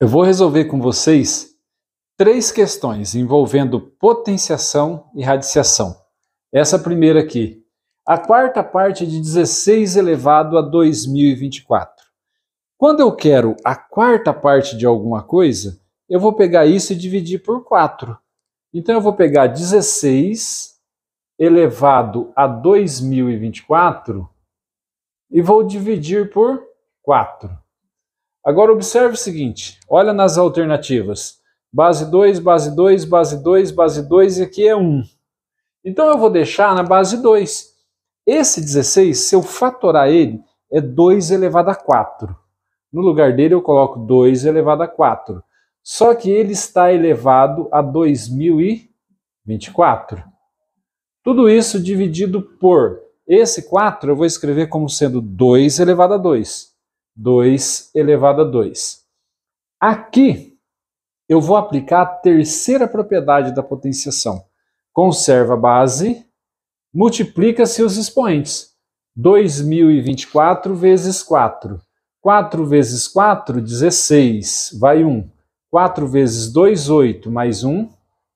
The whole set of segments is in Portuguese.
Eu vou resolver com vocês três questões envolvendo potenciação e radiciação. Essa primeira aqui, a quarta parte é de 16 elevado a 2024. Quando eu quero a quarta parte de alguma coisa, eu vou pegar isso e dividir por 4. Então eu vou pegar 16 elevado a 2024 e vou dividir por 4. Agora observe o seguinte, olha nas alternativas. Base 2, base 2, base 2, base 2 e aqui é 1. Então eu vou deixar na base 2. Esse 16, se eu fatorar ele, é 2 elevado a 4. No lugar dele eu coloco 2 elevado a 4. Só que ele está elevado a 2024. Tudo isso dividido por esse 4 eu vou escrever como sendo 2 elevado a 2. 2 elevado a 2. Aqui, eu vou aplicar a terceira propriedade da potenciação. Conserva a base, multiplica-se os expoentes. 2024 vezes 4. 4 vezes 4, 16, vai 1. 4 vezes 2, 8, mais 1,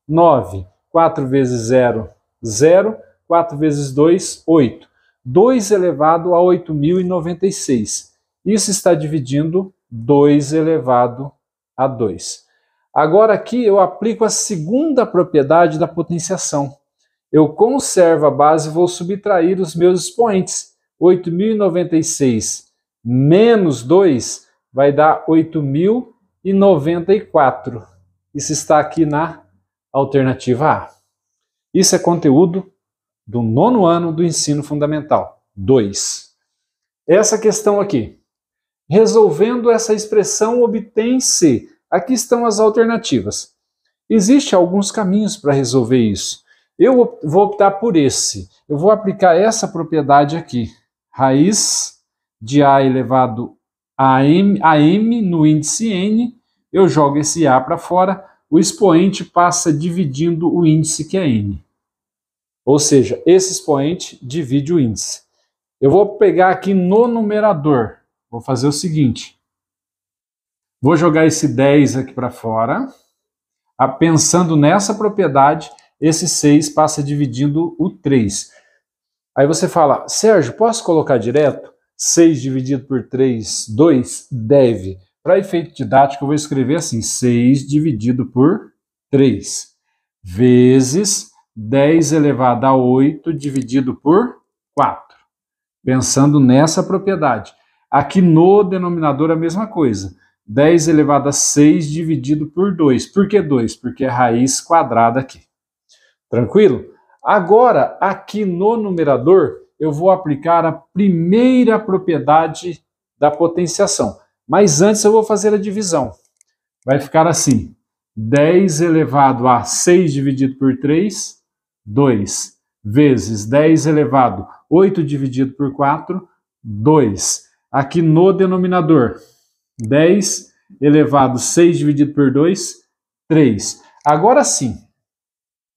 9. 4 vezes 0, 0. 4 vezes 2, 8. 2 elevado a 8.096. Isso está dividindo 2 elevado a 2. Agora aqui eu aplico a segunda propriedade da potenciação. Eu conservo a base e vou subtrair os meus expoentes. 8.096 menos 2 vai dar 8.094. Isso está aqui na alternativa A. Isso é conteúdo do nono ano do ensino fundamental 2. Essa questão aqui, Resolvendo essa expressão, obtém-se. Aqui estão as alternativas. Existem alguns caminhos para resolver isso. Eu vou optar por esse. Eu vou aplicar essa propriedade aqui. Raiz de A elevado a M, a M no índice N. Eu jogo esse A para fora. O expoente passa dividindo o índice que é N. Ou seja, esse expoente divide o índice. Eu vou pegar aqui no numerador Vou fazer o seguinte. Vou jogar esse 10 aqui para fora. Ah, pensando nessa propriedade, esse 6 passa dividindo o 3. Aí você fala, Sérgio, posso colocar direto? 6 dividido por 3, 2, deve. Para efeito didático, eu vou escrever assim, 6 dividido por 3, vezes 10 elevado a 8 dividido por 4. Pensando nessa propriedade. Aqui no denominador é a mesma coisa. 10 elevado a 6 dividido por 2. Por que 2? Porque é raiz quadrada aqui. Tranquilo? Agora, aqui no numerador, eu vou aplicar a primeira propriedade da potenciação. Mas antes eu vou fazer a divisão. Vai ficar assim. 10 elevado a 6 dividido por 3, 2. Vezes 10 elevado a 8 dividido por 4, 2 aqui no denominador. 10 elevado 6 dividido por 2, 3. Agora sim,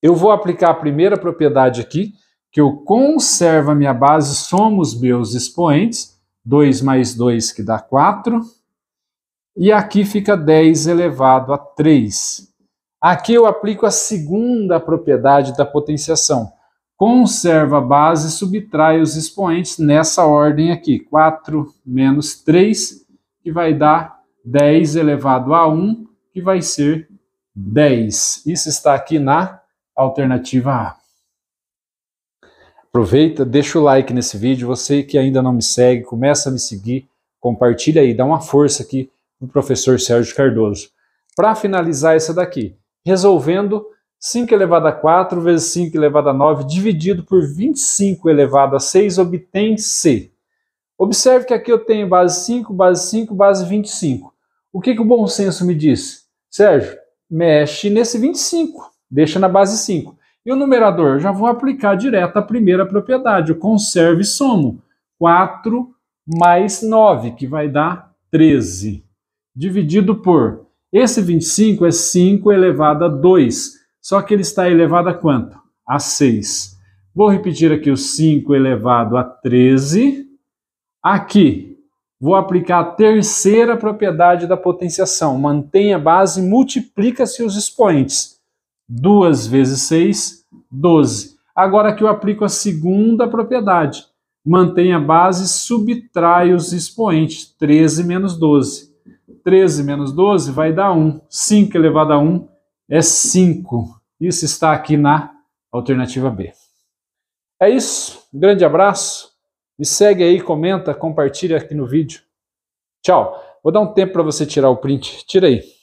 eu vou aplicar a primeira propriedade aqui, que eu conservo a minha base, somos meus expoentes, 2 mais 2 que dá 4, e aqui fica 10 elevado a 3. Aqui eu aplico a segunda propriedade da potenciação, conserva a base e subtrai os expoentes nessa ordem aqui. 4 menos 3, que vai dar 10 elevado a 1, que vai ser 10. Isso está aqui na alternativa A. Aproveita, deixa o like nesse vídeo. Você que ainda não me segue, começa a me seguir, compartilha aí, dá uma força aqui para o professor Sérgio Cardoso. Para finalizar essa daqui, resolvendo 5 elevado a 4 vezes 5 elevado a 9 dividido por 25 elevado a 6 obtém C. Observe que aqui eu tenho base 5, base 5, base 25. O que, que o bom senso me diz? Sérgio, mexe nesse 25, deixa na base 5. E o numerador? já vou aplicar direto a primeira propriedade, o conserve somo. 4 mais 9, que vai dar 13. Dividido por... Esse 25 é 5 elevado a 2 só que ele está elevado a quanto? A 6. Vou repetir aqui o 5 elevado a 13. Aqui, vou aplicar a terceira propriedade da potenciação. Mantenha a base, multiplica-se os expoentes. 2 vezes 6, 12. Agora que eu aplico a segunda propriedade. Mantenha a base, subtrai os expoentes. 13 menos 12. 13 menos 12 vai dar 1. 5 elevado a 1 é 5. Isso está aqui na alternativa B. É isso. Um grande abraço. Me segue aí, comenta, compartilha aqui no vídeo. Tchau. Vou dar um tempo para você tirar o print. Tira aí.